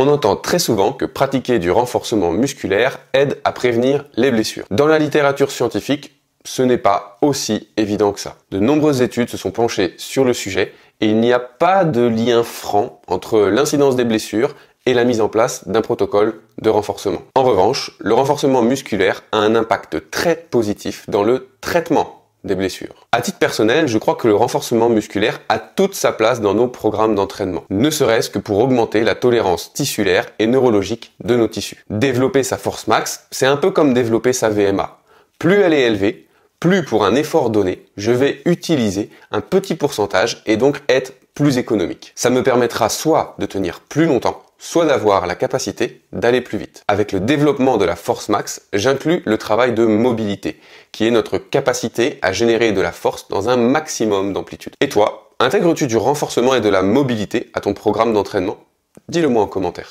On entend très souvent que pratiquer du renforcement musculaire aide à prévenir les blessures. Dans la littérature scientifique, ce n'est pas aussi évident que ça. De nombreuses études se sont penchées sur le sujet et il n'y a pas de lien franc entre l'incidence des blessures et la mise en place d'un protocole de renforcement. En revanche, le renforcement musculaire a un impact très positif dans le traitement des blessures. À titre personnel, je crois que le renforcement musculaire a toute sa place dans nos programmes d'entraînement, ne serait-ce que pour augmenter la tolérance tissulaire et neurologique de nos tissus. Développer sa force max, c'est un peu comme développer sa VMA. Plus elle est élevée, plus pour un effort donné, je vais utiliser un petit pourcentage et donc être plus économique. Ça me permettra soit de tenir plus longtemps, soit d'avoir la capacité d'aller plus vite. Avec le développement de la force max, j'inclus le travail de mobilité, qui est notre capacité à générer de la force dans un maximum d'amplitude. Et toi, intègres-tu du renforcement et de la mobilité à ton programme d'entraînement Dis-le moi en commentaire.